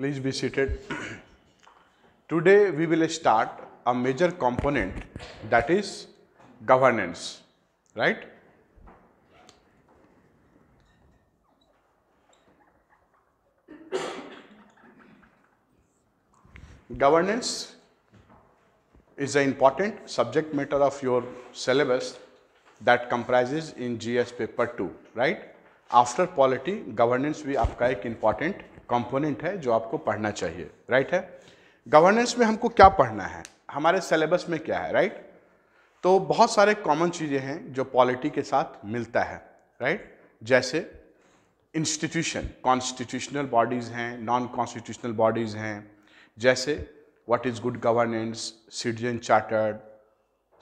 please be seated. Today we will start a major component that is governance, right? governance is an important subject matter of your syllabus that comprises in GS paper 2, right? After polity, governance भी आपका एक important component है जो आपको पढ़ना चाहिए right है governance में हमको क्या पढ़ना है हमारे सिलेबस में क्या है राइट तो बहुत सारे कॉमन चीज़ें हैं जो पॉलिटी के साथ मिलता है राइट जैसे इंस्टीट्यूशन कॉन्स्टिट्यूशनल बॉडीज़ हैं नॉन कॉन्स्टिट्यूशनल बॉडीज़ हैं जैसे what is good governance citizen chartered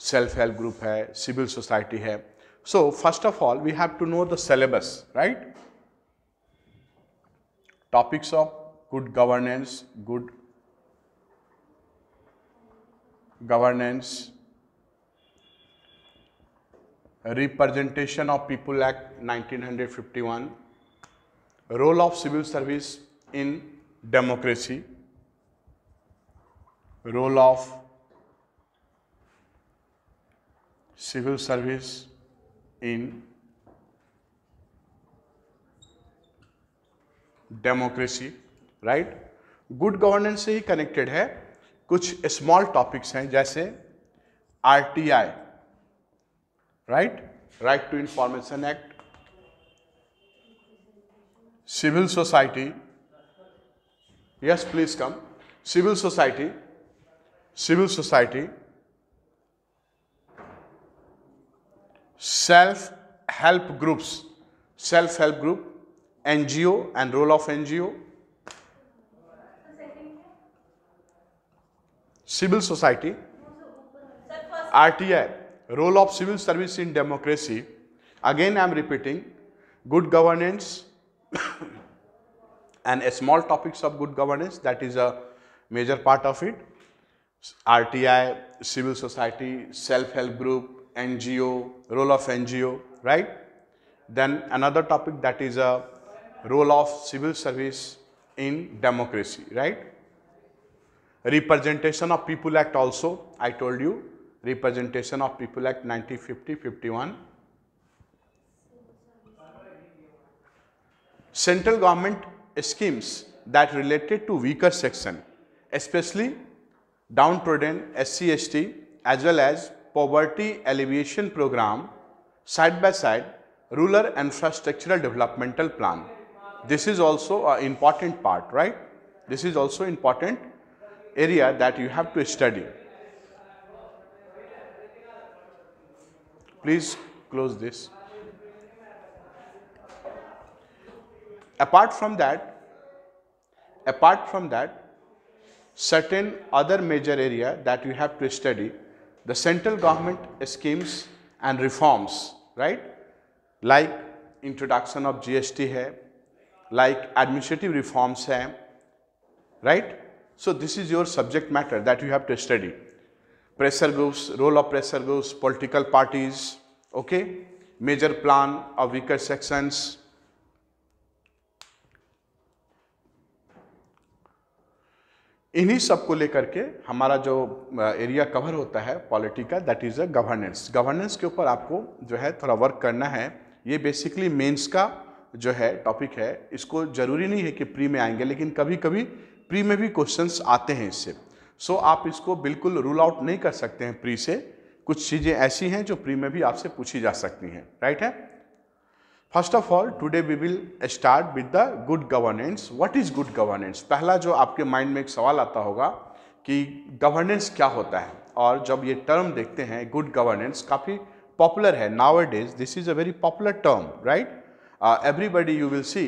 self help group है सिविल सोसाइटी है so first of all we have to know the syllabus right topics of good governance, good governance, Representation of People Act 1951, Role of Civil Service in Democracy, Role of Civil Service in democracy right good governance से ही connected है कुछ small topics हैं जैसे RTI right right to information act civil society yes please come civil society civil society self help groups self help group NGO and role of NGO, civil society, RTI, role of civil service in democracy. Again, I am repeating good governance and a small topics of good governance that is a major part of it. RTI, civil society, self-help group, NGO, role of NGO, right? Then another topic that is a role of civil service in democracy, right? Representation of People Act also, I told you, Representation of People Act 1950-51. Central government schemes that related to weaker section, especially downtrodden SCST as well as poverty alleviation program side by side rural infrastructural developmental plan this is also an important part, right? This is also important area that you have to study. Please close this. Apart from that, apart from that, certain other major area that you have to study, the central government schemes and reforms, right? Like introduction of GST here. Like administrative reforms हैं right so this is your subject matter that you have to study pressure groups role of pressure groups political parties okay major plan of weaker sections इन्हीं सब को लेकर के हमारा जो area cover होता है पॉलिटी का that is a governance governance के ऊपर आपको जो है थोड़ा वर्क करना है ये बेसिकली मेंस का जो है टॉपिक है इसको ज़रूरी नहीं है कि प्री में आएंगे लेकिन कभी कभी प्री में भी क्वेश्चंस आते हैं इससे सो आप इसको बिल्कुल रूल आउट नहीं कर सकते हैं प्री से कुछ चीज़ें ऐसी हैं जो प्री में भी आपसे पूछी जा सकती हैं राइट है first of all today we will start with the good governance what is good governance पहला जो आपके माइंड में एक सवाल आता होगा कि गवर्नेंस क्या होता है और जब ये टर्म देखते हैं गुड गवर्नेंस काफ़ी पॉपुलर है nowadays this is a very popular term right everybody you will see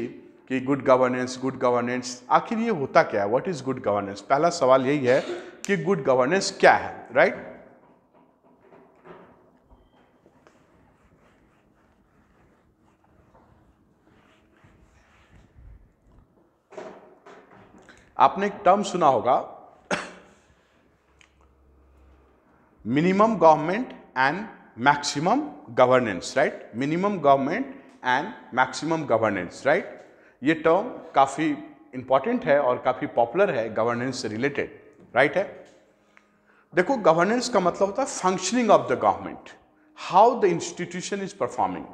कि गुड गवर्नेंस गुड गवर्नेंस आखिर ये होता क्या है व्हाट इज गुड गवर्नेंस पहला सवाल यही है कि गुड गवर्नेंस क्या है राइट right? आपने एक टर्म सुना होगा minimum government and maximum governance right minimum government and maximum governance right ये टर्म काफ़ी इंपॉर्टेंट है और काफ़ी पॉपुलर है गवर्नेंस से रिलेटेड राइट है देखो गवर्नेंस का मतलब होता है functioning of the government how the institution is performing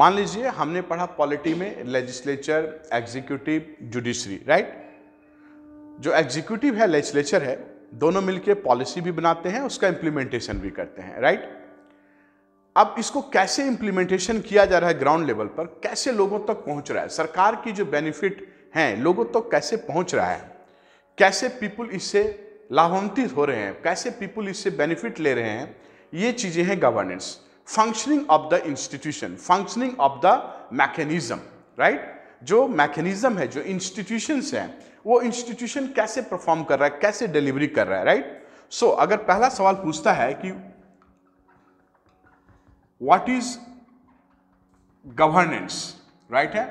मान लीजिए हमने पढ़ा पॉलिटी में लेजिस्लेचर एग्जीक्यूटिव जुडिशरी राइट जो एग्जीक्यूटिव है लेजिस्लेचर है दोनों मिलकर पॉलिसी भी बनाते हैं उसका इंप्लीमेंटेशन भी करते हैं राइट right? अब इसको कैसे इंप्लीमेंटेशन किया जा रहा है ग्राउंड लेवल पर कैसे लोगों तक तो पहुंच रहा है सरकार की जो बेनिफिट हैं लोगों तक तो कैसे पहुंच रहा है कैसे पीपुल इससे लाभान्वित हो रहे हैं कैसे पीपुल इससे बेनिफिट ले रहे हैं ये चीज़ें हैं governance functioning of the institution functioning of the mechanism right जो मैकेनिज्म है जो इंस्टीट्यूशंस हैं वो इंस्टीट्यूशन कैसे परफॉर्म कर रहा है कैसे डिलीवरी कर रहा है राइट right? सो so, अगर पहला सवाल पूछता है कि what is governance right hai?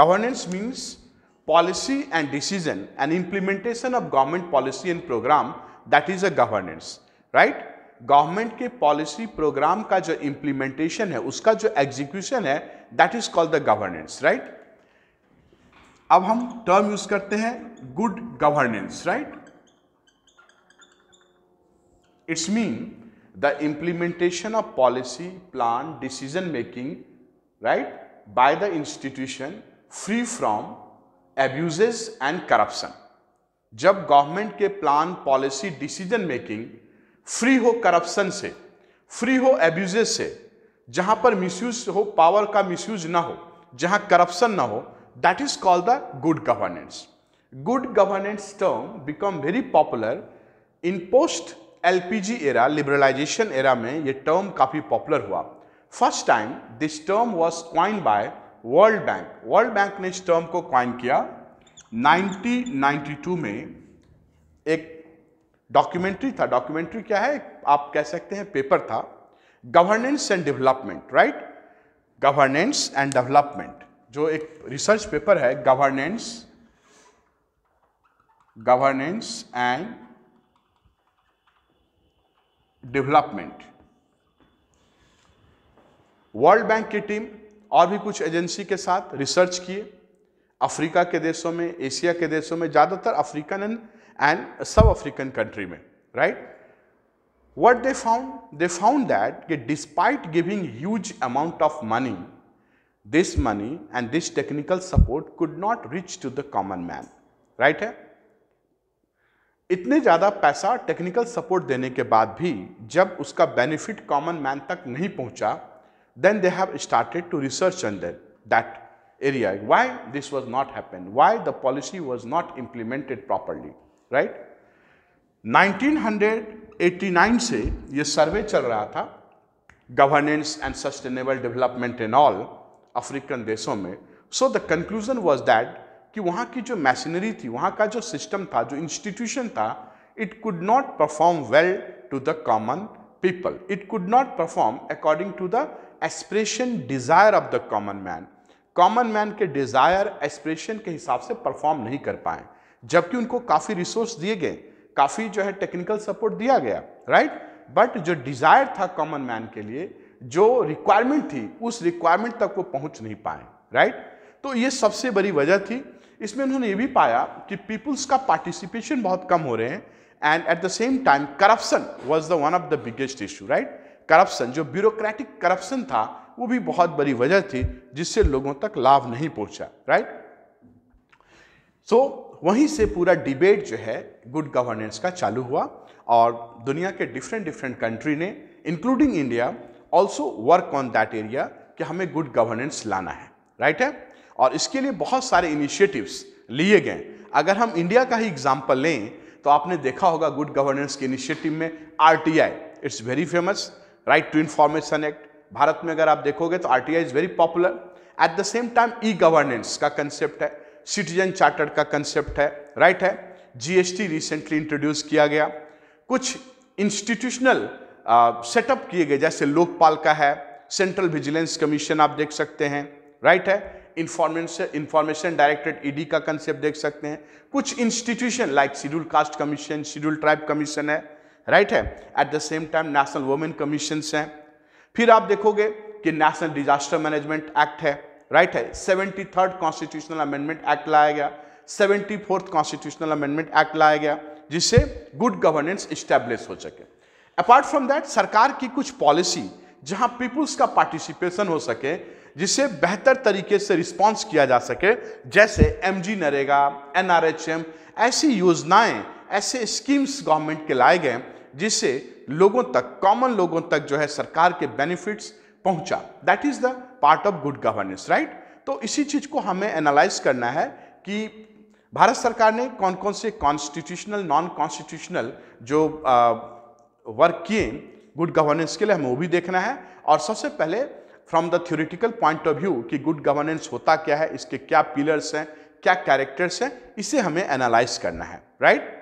governance means policy and decision and implementation of government policy and program that is a governance right government के पॉलिसी प्रोग्राम का जो इम्प्लीमेंटेशन है उसका जो एग्जीक्यूशन है that is called the governance right अब हम term use करते हैं good governance right it's mean the implementation of policy, plan, decision making, right, by the institution free from abuses and corruption. जब government के plan policy decision making free हो corruption से free हो abuses से जहां पर मिसयूज हो power का मिसयूज ना हो जहां करप्शन ना हो that is called the good governance good governance term become very popular in post LPG era liberalization era में ये टर्म काफ़ी पॉपुलर हुआ first time this term was coin by world bank world bank ने इस term को coin किया 1992 में एक डॉक्यूमेंट्री था डॉक्यूमेंट्री क्या है आप कह सकते हैं पेपर था governance and development right governance and development जो एक रिसर्च पेपर है governance governance and development world bank की टीम और भी कुछ एजेंसी के साथ रिसर्च किए अफ्रीका के देशों में एशिया के देशों में ज़्यादातर अफ्रीकन एंड एंड सब अफ्रीकन कंट्री में right what they found they found that कि despite giving huge amount of money this money and this technical support could not reach to the common man right है इतने ज़्यादा पैसा technical support देने के बाद भी जब उसका बेनिफिट कॉमन मैन तक नहीं पहुंचा then they have started to research on that was not happen why the policy was not implemented properly right nineteen hundred eighty 1989 से ये सर्वे चल रहा था governance and sustainable development in all African देशों में so the conclusion was that कि वहाँ की जो मैशनरी थी वहाँ का जो सिस्टम था जो इंस्टीट्यूशन था it could not perform well to the common people it could not perform according to the aspiration desire of the common man common man के डिज़ायर एस्परेशन के हिसाब से परफॉर्म नहीं कर पाए जबकि उनको काफ़ी रिसोर्स दिए गए काफ़ी जो है टेक्निकल सपोर्ट दिया गया राइट right? बट जो डिज़ायर था कॉमन मैन के लिए जो रिक्वायरमेंट थी उस रिक्वायरमेंट तक वो पहुंच नहीं पाए राइट right? तो ये सबसे बड़ी वजह थी इसमें उन्होंने ये भी पाया कि पीपुल्स का पार्टिसिपेशन बहुत कम हो रहे हैं and at the same time corruption was the one of the biggest issue right corruption जो ब्यूरोक्रेटिक करप्शन था वो भी बहुत बड़ी वजह थी जिससे लोगों तक लाभ नहीं पहुंचा राइट सो so, वहीं से पूरा डिबेट जो है गुड गवर्नेंस का चालू हुआ और दुनिया के डिफरेंट डिफरेंट कंट्री ने including India also work on that area कि हमें गुड गवर्नेंस लाना है राइट right है और इसके लिए बहुत सारे इनिशिएटिव्स लिए गए अगर हम इंडिया का ही एग्जाम्पल लें तो आपने देखा होगा गुड गवर्नेंस के इनिशिएटिव में R it's very famous right to information act Bharat में अगर आप देखोगे तो R is very popular at the same time e governance का कंसेप्ट है सिटीजन चार्टर का कंसेप्ट है राइट right है जीएसटी रिसेंटली इंट्रोड्यूस किया गया कुछ इंस्टीट्यूशनल सेटअप किए गए जैसे लोकपाल का है सेंट्रल विजिलेंस कमीशन आप देख सकते हैं राइट right है इंफॉर्मेशन इंफॉर्मेशन डायरेक्टरेट ईडी का कंसेप्ट देख सकते हैं कुछ institution like schedule caste commission schedule tribe commission है राइट है at the same time national women commission हैं फिर आप देखोगे कि नेशनल डिजास्टर मैनेजमेंट एक्ट है राइट है seventy third constitutional amendment act लाया गया seventy fourth constitutional amendment act लाया गया जिससे गुड गवर्नेंस इस्टेब्लिश हो सके अपार्ट फ्रॉम दैट सरकार की कुछ पॉलिसी जहां पीपुल्स का पार्टिसिपेशन हो सके जिसे बेहतर तरीके से रिस्पॉन्स किया जा सके जैसे M G NREGA N R H M ऐसी योजनाएं ऐसे स्कीम्स गवर्नमेंट के लाए गए जिससे लोगों तक कॉमन लोगों तक जो है सरकार के बेनिफिट्स पहुंचा that is the part of good governance right तो इसी चीज को हमें एनालाइज करना है कि भारत सरकार ने कौन कौन से कॉन्स्टिट्यूशनल नॉन कॉन्स्टिट्यूशनल जो वर्क किए गुड गवर्नेंस के लिए हमें वो भी देखना है और सबसे पहले from the theoretical point of view कि गुड गवर्नेंस होता क्या है इसके क्या पिलर्स हैं क्या कैरेक्टर्स हैं इसे हमें एनालाइज करना है राइट right?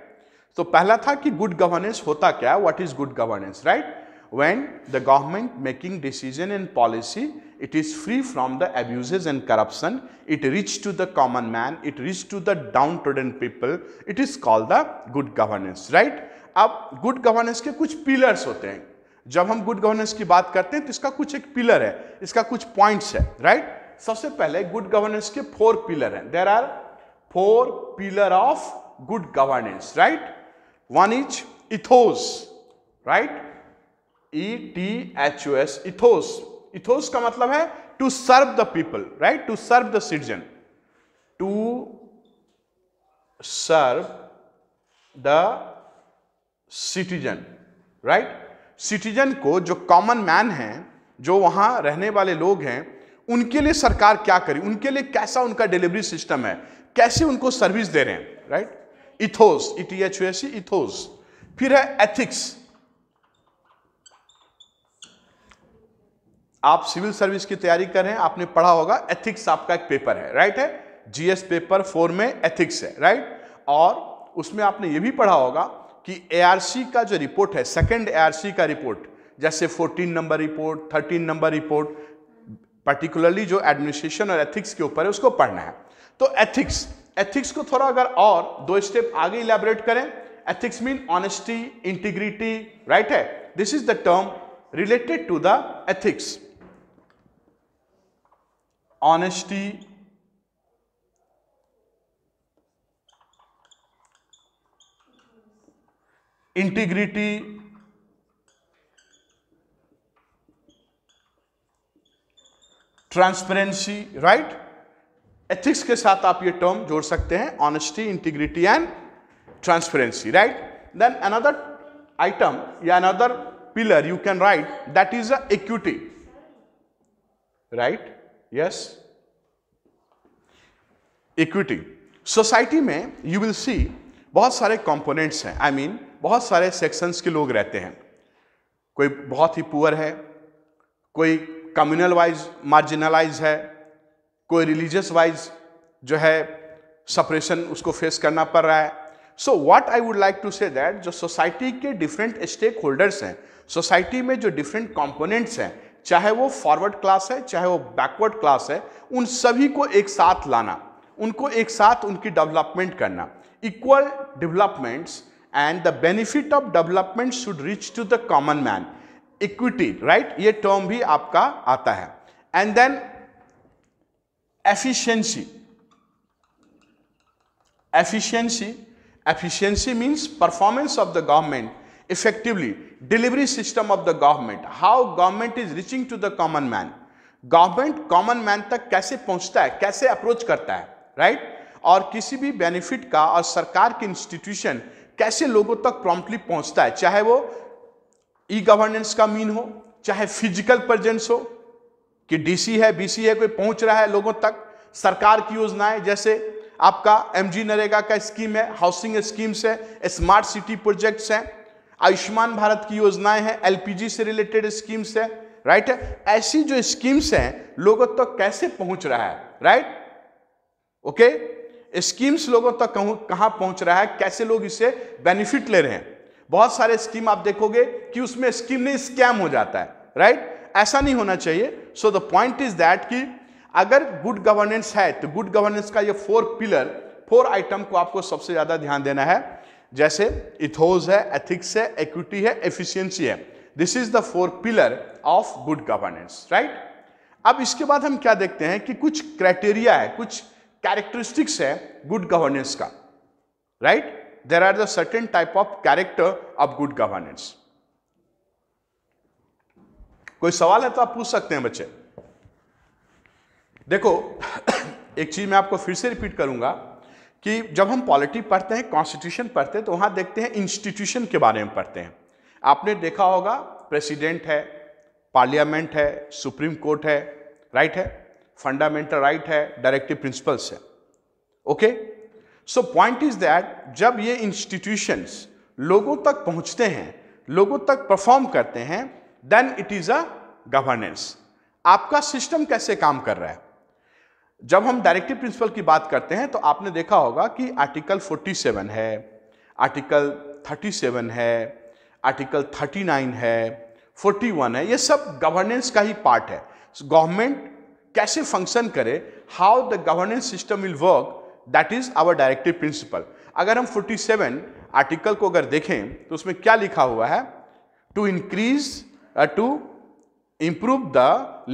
तो पहला था कि गुड गवर्नेंस होता क्या है what is good governance right when the government making decision and policy it is free from the abuses and corruption it reach to the common man it reach to the down downtrodden people it is called the good governance right अब good governance के कुछ pillars होते हैं जब हम good governance की बात करते हैं तो इसका कुछ एक पिलर है इसका कुछ पॉइंट्स है राइट सबसे पहले गुड गवर्नेंस के फोर पिलर हैं there are four pillar of good governance right one is ethos right E T H O S ethos ethos का मतलब है to serve the people right to serve the citizen to serve the citizen right citizen को जो common man है जो वहां रहने वाले लोग हैं उनके लिए सरकार क्या करी उनके लिए कैसा उनका डिलीवरी सिस्टम है कैसे उनको सर्विस दे रहे हैं right ethos E H S ethos फिर है एथिक्स आप सिविल सर्विस की तैयारी कर रहे हैं आपने पढ़ा होगा एथिक्स आपका एक पेपर है राइट है जीएस पेपर फोर में एथिक्स है राइट और उसमें आपने यह भी पढ़ा होगा कि एआरसी का जो रिपोर्ट है सेकंड एआरसी का रिपोर्ट जैसे 14 number report 13 number report particularly जो एडमिनिस्ट्रेशन और एथिक्स के ऊपर है उसको पढ़ना है तो एथिक्स एथिक्स को थोड़ा अगर और दो स्टेप आगे इलेबोरेट करें ethics mean honesty integrity right है this is the term related to the ethics honesty integrity transparency right ethics के साथ आप ये टर्म जोड़ सकते हैं honesty integrity and transparency right then another item या another pillar you can write that is equity right yes equity society में you will see बहुत सारे कंपोनेंट्स हैं आई मीन बहुत सारे सेक्शंस के लोग रहते हैं कोई बहुत ही पुअर है कोई कम्युनल वाइज मार्जिनलाइज है कोई रिलीजियस वाइज जो है सपरेशन उसको फेस करना पड़ रहा है so what I would like to say that जो सोसाइटी के डिफरेंट स्टेक होल्डर्स हैं सोसाइटी में जो डिफरेंट कंपोनेंट्स हैं चाहे वो फॉरवर्ड क्लास है चाहे वो बैकवर्ड क्लास है उन सभी को एक साथ लाना उनको एक साथ उनकी डेवलपमेंट करना equal developments and the benefit of development should reach to the common man equity right ये टर्म भी आपका आता है and then efficiency efficiency efficiency means performance of the government effectively delivery system of the government how government is reaching to the common man government common man तक कैसे पहुंचता है कैसे अप्रोच करता है राइट right? और किसी भी बेनिफिट का और सरकार के इंस्टीट्यूशन कैसे लोगों तक प्रॉम्प्टली पहुंचता है चाहे वो ई गवर्नेंस का मीन हो चाहे फिजिकल प्रेजेंस हो कि डीसी है बीसी है कोई पहुंच रहा है लोगों तक सरकार की योजनाएं जैसे आपका एम जी नरेगा का स्कीम है हाउसिंग स्कीम्स है स्मार्ट सिटी प्रोजेक्ट्स हैं आयुष्मान भारत की योजनाएं हैं एलपीजी से रिलेटेड स्कीम्स है राइट है ऐसी जो स्कीम्स हैं लोगों तक तो कैसे पहुंच रहा है राइट ओके स्कीम्स लोगों तक तो कहाँ पहुँच रहा है कैसे लोग इससे बेनिफिट ले रहे हैं बहुत सारे स्कीम आप देखोगे कि उसमें स्कीम नहीं स्कैम हो जाता है राइट ऐसा नहीं होना चाहिए so the point is that कि अगर गुड गवर्नेंस है तो गुड गवर्नेंस का ये फोर पिलर फोर आइटम को आपको सबसे ज़्यादा ध्यान देना है जैसे इथोज है एथिक्स है एक्विटी है एफिशिएंसी है this is the four pillar of good governance right अब इसके बाद हम क्या देखते हैं कि कुछ क्राइटेरिया है कुछ कैरेक्टरिस्टिक्स है गुड गवर्नेंस का right there are the certain type of character of good governance कोई सवाल है तो आप पूछ सकते हैं बच्चे देखो एक चीज मैं आपको फिर से रिपीट करूंगा कि जब हम पॉलिटी पढ़ते हैं कॉन्स्टिट्यूशन पढ़ते हैं तो वहां देखते हैं इंस्टीट्यूशन के बारे में पढ़ते हैं आपने देखा होगा प्रेसिडेंट है पार्लियामेंट है सुप्रीम कोर्ट है राइट है फंडामेंटल राइट right है डायरेक्टिव प्रिंसिपल्स है okay so point is that जब ये इंस्टीट्यूशंस लोगों तक पहुंचते हैं लोगों तक परफॉर्म करते हैं then it is a governance आपका सिस्टम कैसे काम कर रहा है जब हम डायरेक्टिव प्रिंसिपल की बात करते हैं तो आपने देखा होगा कि आर्टिकल 47 है आर्टिकल 37 है आर्टिकल 39 है 41 है ये सब गवर्नेंस का ही पार्ट है गवर्नमेंट कैसे फंक्शन करे how the governance system will work that is our directive principle अगर हम 47 आर्टिकल को अगर देखें तो उसमें क्या लिखा हुआ है to increase to improve the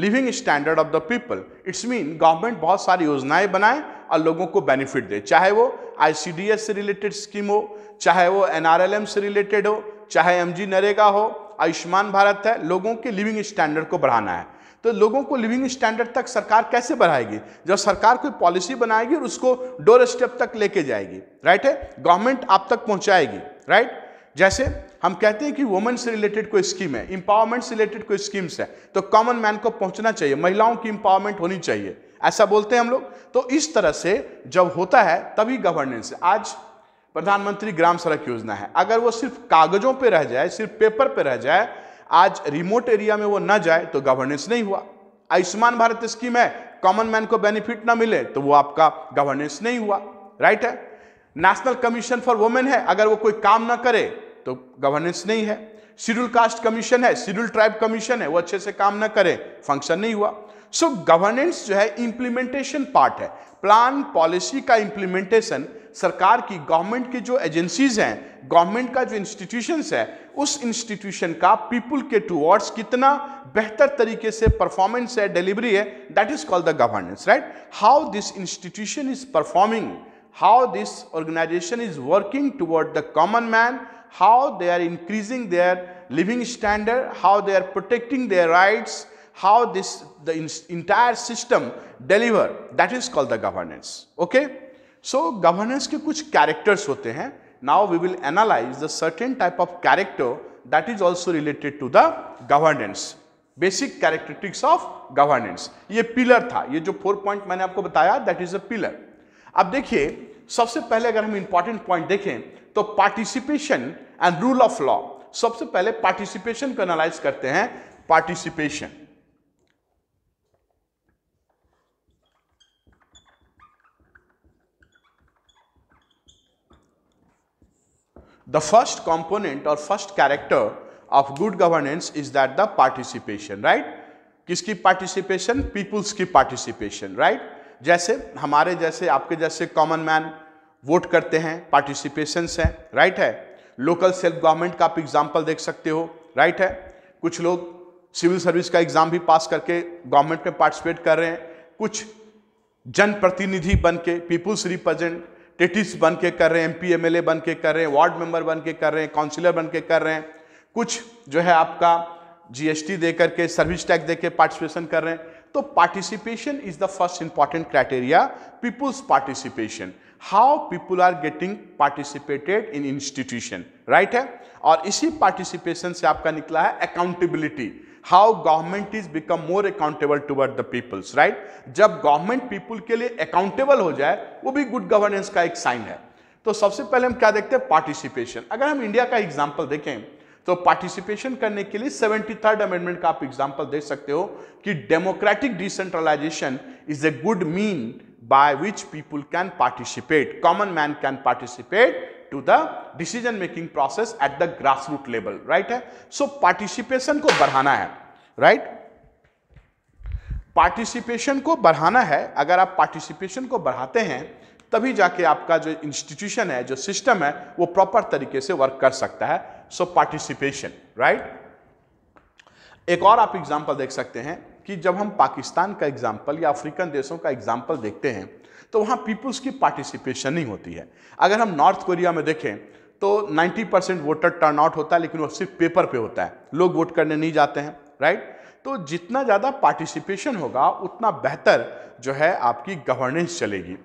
living standard of the people it's mean government बहुत सारी योजनाएं बनाए और लोगों को बेनिफिट दे चाहे वो आई से रिलेटेड स्कीम हो चाहे वो एनआरएलएम से रिलेटेड हो चाहे एम नरेगा हो आयुष्मान भारत है लोगों के लिविंग स्टैंडर्ड को बढ़ाना है तो लोगों को लिविंग स्टैंडर्ड तक सरकार कैसे बढ़ाएगी जब सरकार कोई पॉलिसी बनाएगी और उसको डोर स्टेप तक लेके जाएगी राइट है गवर्नमेंट आप तक पहुंचाएगी राइट जैसे हम कहते हैं कि वुमेन से रिलेटेड कोई स्कीम है इंपावरमेंट से रिलेटेड कोई स्कीम्स है तो कॉमन मैन को पहुंचना चाहिए महिलाओं की इंपावरमेंट होनी चाहिए ऐसा बोलते हैं हम लोग तो इस तरह से जब होता है तभी गवर्नेंस आज प्रधानमंत्री ग्राम सड़क योजना है अगर वो सिर्फ कागजों पे रह जाए सिर्फ पेपर पे रह जाए आज रिमोट एरिया में वो ना जाए तो गवर्नेंस नहीं हुआ आयुष्मान भारत स्कीम है कॉमन मैन को बेनिफिट ना मिले तो वो आपका गवर्नेंस नहीं हुआ राइट है नेशनल कमीशन फॉर वुमेन है अगर वो कोई काम ना करे तो गवर्नेंस नहीं है शेड्यूल कास्ट कमीशन है शेड्यूल ट्राइब कमीशन है वो अच्छे से काम ना करे फंक्शन नहीं हुआ सो so, गवर्नेंस जो है इंप्लीमेंटेशन पार्ट है प्लान पॉलिसी का इम्प्लीमेंटेशन सरकार की गवर्नमेंट की जो एजेंसीज हैं गवर्नमेंट का जो इंस्टीट्यूशंस है उस इंस्टीट्यूशन का पीपल के टूवर्ड्स कितना बेहतर तरीके से परफॉर्मेंस है डिलीवरी है that is called the governance right how this institution is performing how this organisation is working toward the common man how they are increasing their living standard how they are protecting their rights how this the entire system deliver that is called the governance okay so governance ke kuch characters hote hain now we will analyze the certain type of character that is also related to the governance basic characteristics of governance ये pillar था ये जो four point मैंने आपको बताया that is a pillar अब देखिए सबसे पहले अगर हम इंपॉर्टेंट पॉइंट देखें तो participation and rule of law सबसे पहले पार्टिसिपेशन को एनालाइज करते हैं पार्टिसिपेशन द फर्स्ट कॉम्पोनेंट और first character of good governance is that the participation right किसकी पार्टिसिपेशन पीपुल्स की participation, right? जैसे हमारे जैसे आपके जैसे कॉमन मैन वोट करते हैं पार्टिसिपेशन हैं राइट है लोकल सेल्फ गवर्नमेंट का आप एग्जाम्पल देख सकते हो राइट है कुछ लोग सिविल सर्विस का एग्जाम भी पास करके गवर्नमेंट में पार्टिसिपेट कर रहे हैं कुछ जनप्रतिनिधि बन के पीपुल्स रिप्रेजेंट टेटिस बन के कर रहे हैं एमपी एमएलए बन के कर रहे हैं वार्ड मेंबर बन के कर रहे हैं काउंसिलर बन के कर रहे हैं कुछ जो है आपका जीएसटी दे करके सर्विस टैक्स दे के पार्टिसिपेशन कर रहे हैं तो participation is the first important criteria peoples participation how people are getting participated in institution right है और इसी पार्टिसिपेशन से आपका निकला है accountability how government is become more accountable toward the peoples right जब गवर्नमेंट पीपल के लिए अकाउंटेबल हो जाए वो भी गुड गवर्नेंस का एक साइन है तो सबसे पहले हम क्या देखते हैं पार्टिसिपेशन अगर हम इंडिया का एग्जाम्पल देखें तो पार्टिसिपेशन करने के लिए सेवेंटी थर्ड अमेंडमेंट का आप एग्जाम्पल देख सकते हो कि democratic decentralisation is a good mean by which people can participate common man can participate to the decision making process at the grass root level right है सो so, पार्टिसिपेशन को बढ़ाना है राइट पार्टिसिपेशन को बढ़ाना है अगर आप participation को बढ़ाते हैं तभी जाके आपका जो इंस्टीट्यूशन है जो सिस्टम है वो प्रॉपर तरीके से वर्क कर सकता है सो पार्टिसिपेशन राइट एक और आप एग्जाम्पल देख सकते हैं कि जब हम पाकिस्तान का एग्जाम्पल या अफ्रीकन देशों का एग्जाम्पल देखते हैं तो वहाँ पीपुल्स की पार्टिसिपेशन ही होती है अगर हम नॉर्थ कोरिया में देखें तो 90 परसेंट वोटर टर्न आउट होता है लेकिन वो सिर्फ पेपर पे होता है लोग वोट करने नहीं जाते हैं राइट तो जितना ज़्यादा पार्टिसिपेशन होगा उतना बेहतर जो है आपकी गवर्नेंस चलेगी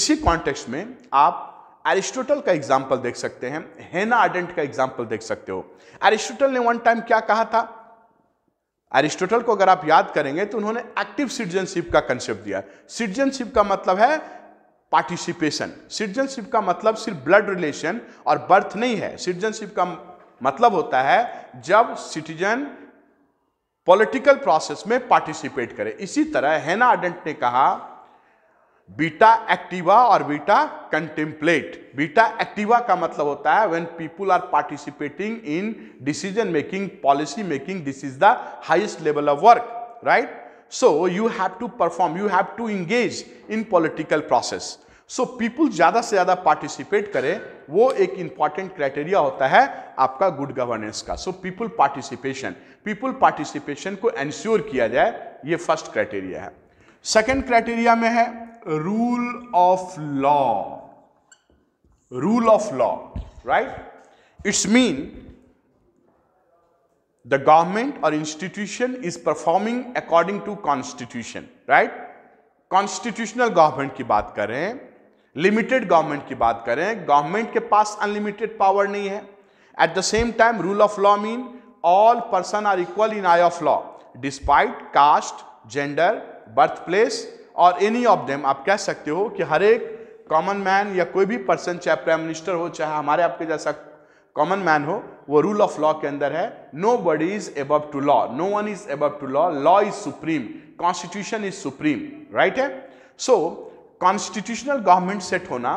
इसी कॉन्टेक्स्ट में आप एरिस्टोटल का एग्जाम्पल देख सकते हैं हेना आर्डेंट का एग्जाम्पल देख सकते हो एरिस्टोटल ने वन टाइम क्या कहा था एरिस्टोटल को अगर आप याद करेंगे तो उन्होंने एक्टिव सिटीजनशिप का कंसेप्ट दिया सिटीजनशिप का मतलब है पार्टिसिपेशन सिटीजनशिप का मतलब सिर्फ ब्लड रिलेशन और बर्थ नहीं है सिटीजनशिप का मतलब होता है जब सिटीजन पॉलिटिकल प्रोसेस में पार्टिसिपेट करे इसी तरह हैना अडेंट ने कहा बीटा एक्टिवा और बीटा कंटेम्पलेट बीटा एक्टिवा का मतलब होता है when people are participating in decision making policy making this is the highest level of work right so you have to perform you have to engage in political process so people ज़्यादा से ज़्यादा participate करें वो एक important criteria होता है आपका good governance का so people participation people participation को एंश्योर किया जाए ये फर्स्ट क्राइटेरिया है सेकेंड क्राइटेरिया में है rule of law rule of law right it's mean the government और institution is performing according to constitution right constitutional government की बात करें लिमिटेड गवर्नमेंट की बात करें गवर्नमेंट के पास अनलिमिटेड पावर नहीं है at the same time rule of law mean all person are equal in eye of law despite caste gender birth place और एनी ऑफ देम आप कह सकते हो कि हर एक कॉमन मैन या कोई भी पर्सन चाहे प्राइम मिनिस्टर हो चाहे हमारे आपके जैसा कॉमन मैन हो वो रूल ऑफ लॉ के अंदर है nobody is above to law no one is above to law law is supreme constitution is supreme right है सो कॉन्स्टिट्यूशनल गवर्नमेंट सेट होना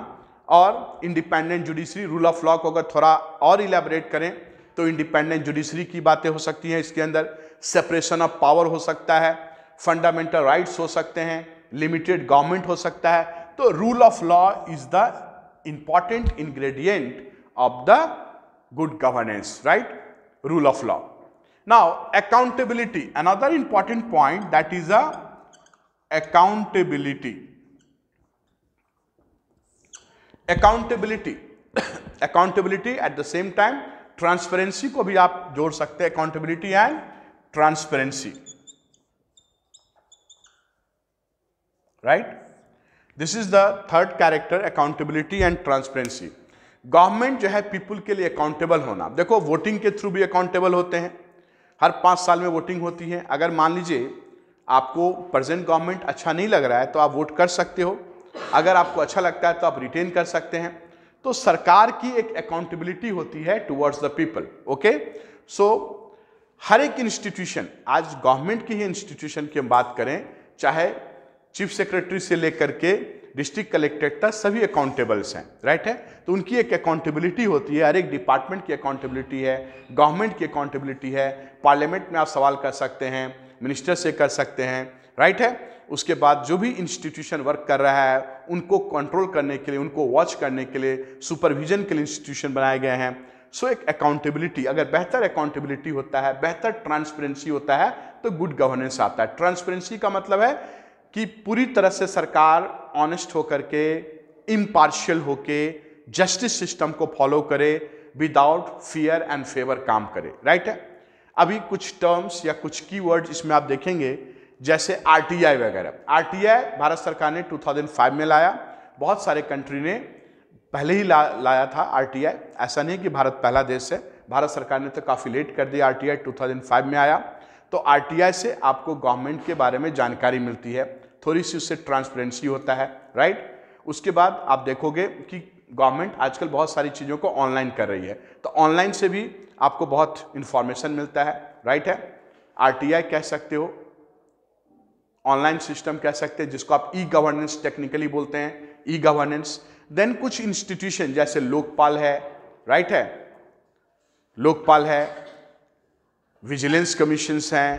और independent judiciary rule of law को अगर थोड़ा और इलेबरेट करें तो इंडिपेंडेंट जुडिशरी की बातें हो सकती हैं इसके अंदर सेपरेशन ऑफ पावर हो सकता है फंडामेंटल राइट्स हो सकते हैं लिमिटेड गवर्नमेंट हो सकता है तो rule of law is the important ingredient of the good governance right rule of law now accountability another important point that is a accountability accountability accountability at the same time transparency को भी आप जोड़ सकते हैं accountability and transparency right? This is the third character accountability and transparency government जो है people के लिए अकाउंटेबल होना देखो वोटिंग के थ्रू भी अकाउंटेबल होते हैं हर पाँच साल में वोटिंग होती है अगर मान लीजिए आपको प्रेजेंट गवर्नमेंट अच्छा नहीं लग रहा है तो आप वोट कर सकते हो अगर आपको अच्छा लगता है तो आप रिटेन कर सकते हैं तो सरकार की एक अकाउंटेबिलिटी होती है towards the people okay so हर एक इंस्टीट्यूशन आज गवर्नमेंट की ही इंस्टीट्यूशन की हम बात करें चाहे चीफ सेक्रेटरी से लेकर के डिस्ट्रिक्ट कलेक्टर तक सभी अकाउंटेबल्स हैं राइट है तो उनकी एक अकाउंटेबिलिटी होती है हर एक डिपार्टमेंट की अकाउंटेबिलिटी है गवर्नमेंट की अकाउंटेबिलिटी है पार्लियामेंट में आप सवाल कर सकते हैं मिनिस्टर से कर सकते हैं राइट है उसके बाद जो भी इंस्टीट्यूशन वर्क कर रहा है उनको कंट्रोल करने के लिए उनको वॉच करने के लिए सुपरविजन के लिए इंस्टीट्यूशन बनाए गए हैं सो एक अकाउंटेबिलिटी अगर बेहतर अकाउंटेबिलिटी होता है बेहतर ट्रांसपेरेंसी होता है तो गुड गवर्नेंस आता है ट्रांसपेरेंसी का मतलब है कि पूरी तरह से सरकार ऑनेस्ट होकर के इम्पार्शियल होके जस्टिस सिस्टम को फॉलो करे विदाउट फियर एंड फेवर काम करे राइट है अभी कुछ टर्म्स या कुछ कीवर्ड्स इसमें आप देखेंगे जैसे आर वगैरह आर भारत सरकार ने 2005 में लाया बहुत सारे कंट्री ने पहले ही ला, लाया था आर ऐसा नहीं कि भारत पहला देश है भारत सरकार ने तो काफ़ी लेट कर दिया आर 2005 में आया तो आर से आपको गवर्नमेंट के बारे में जानकारी मिलती है थोड़ी सी उससे ट्रांसपेरेंसी होता है राइट उसके बाद आप देखोगे कि गवर्नमेंट आजकल बहुत सारी चीज़ों को ऑनलाइन कर रही है तो ऑनलाइन से भी आपको बहुत इन्फॉर्मेशन मिलता है राइट है आर कह सकते हो ऑनलाइन सिस्टम कह सकते हैं जिसको आप ई गवर्नेंस टेक्निकली बोलते हैं ई गवर्नेंस देन कुछ इंस्टीट्यूशन जैसे लोकपाल है राइट है लोकपाल है विजिलेंस कमीशन हैं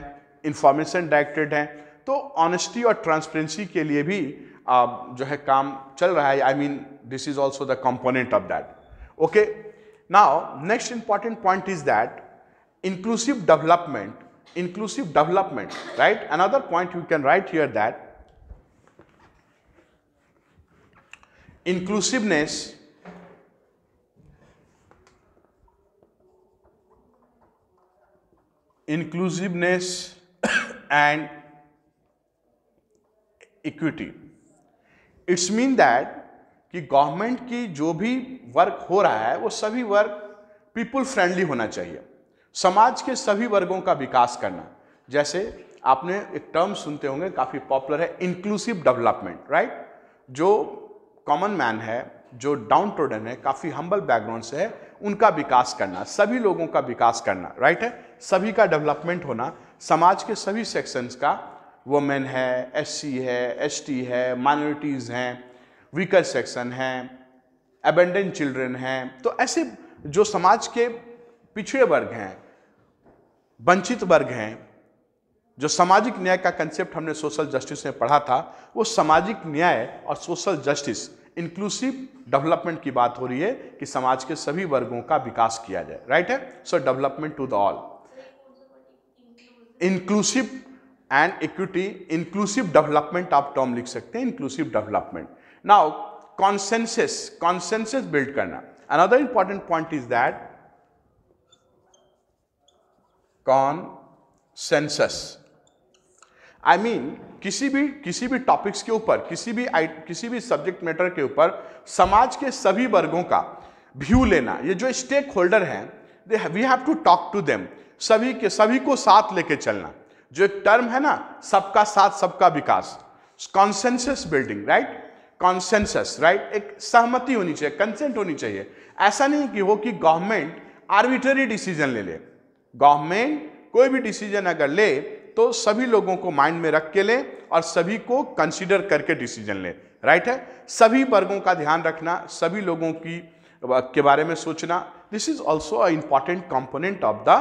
इंफॉर्मेशन डायरेक्टरेट हैं तो ऑनेस्टी और ट्रांसपेरेंसी के लिए भी आ, uh, जो है काम चल रहा है I mean this is also the component of that okay now next important point is that inclusive development inclusive development right another point you can write here that inclusiveness inclusiveness and equity it's mean that कि government की जो भी work हो रहा है वो सभी work people friendly होना चाहिए समाज के सभी वर्गों का विकास करना जैसे आपने एक टर्म सुनते होंगे काफ़ी पॉपुलर है इंक्लूसिव डेवलपमेंट राइट जो कॉमन मैन है जो डाउन टोडन है काफ़ी हम्बल बैकग्राउंड से है उनका विकास करना सभी लोगों का विकास करना राइट है सभी का डेवलपमेंट होना समाज के सभी सेक्शंस का वमेन है एससी है एसटी है माइनॉरिटीज़ हैं वीकर सेक्शन हैं एबेंडेंट चिल्ड्रेन हैं तो ऐसे जो समाज के पिछड़े वर्ग हैं वंचित वर्ग हैं जो सामाजिक न्याय का कंसेप्ट हमने सोशल जस्टिस में पढ़ा था वो सामाजिक न्याय और सोशल जस्टिस इंक्लूसिव डेवलपमेंट की बात हो रही है कि समाज के सभी वर्गों का विकास किया जाए राइट है so development to the all inclusive and equity inclusive development आप टर्म लिख सकते हैं inclusive development now consensus consensus build करना another important point is that consensus I mean किसी भी किसी भी टॉपिक्स के ऊपर किसी भी किसी भी सब्जेक्ट मैटर के ऊपर समाज के सभी वर्गों का व्यू लेना ये जो स्टेक होल्डर हैं we have to talk to them सभी के सभी को साथ लेके चलना जो एक टर्म है ना सबका साथ सबका विकास consensus building right consensus right एक सहमति होनी चाहिए कंसेंट होनी चाहिए ऐसा नहीं कि हो कि गवर्नमेंट आर्बिटरी डिसीजन ले ले गवर्नमेंट कोई भी डिसीजन अगर ले तो सभी लोगों को माइंड में रख के ले और सभी को कंसिडर करके डिसीजन ले राइट है सभी वर्गों का ध्यान रखना सभी लोगों की के बारे में सोचना this is also a important component of the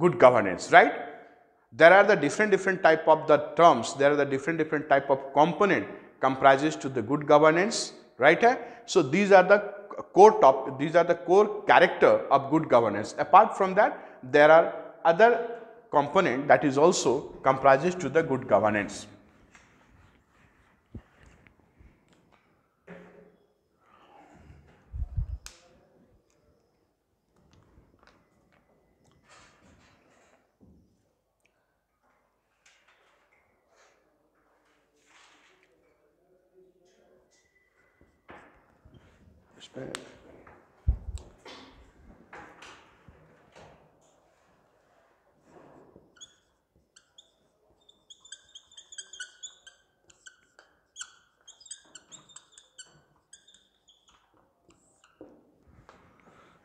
good governance right there are the different different type of the terms, there are the different different type of component comprises to the good governance, right? Eh? So, these are the core top, these are the core character of good governance. Apart from that, there are other component that is also comprises to the good governance.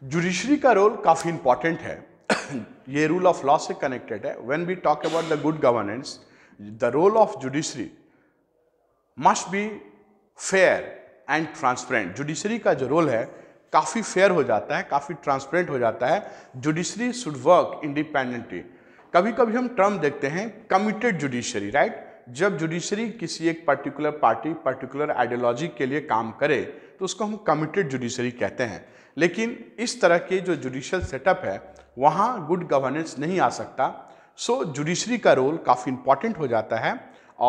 Judiciary का role काफ़ी important है ये rule of law से connected है when we talk about the good governance the role of judiciary must be fair and transparent judiciary का जो role है काफ़ी फेयर हो जाता है काफ़ी ट्रांसपेरेंट हो जाता है जुडिशरी शुड वर्क इंडिपेंडेंटली कभी कभी हम टर्म देखते हैं कमिटेड जुडिशरी राइट जब जुडिशरी किसी एक पर्टिकुलर पार्टी पर्टिकुलर आइडियोलॉजी के लिए काम करे तो उसको हम कमिटेड जुडिशरी कहते हैं लेकिन इस तरह के जो जुडिशल सेटअप है वहाँ गुड गवर्नेंस नहीं आ सकता सो so, जुडिशरी का रोल काफ़ी इम्पॉर्टेंट हो जाता है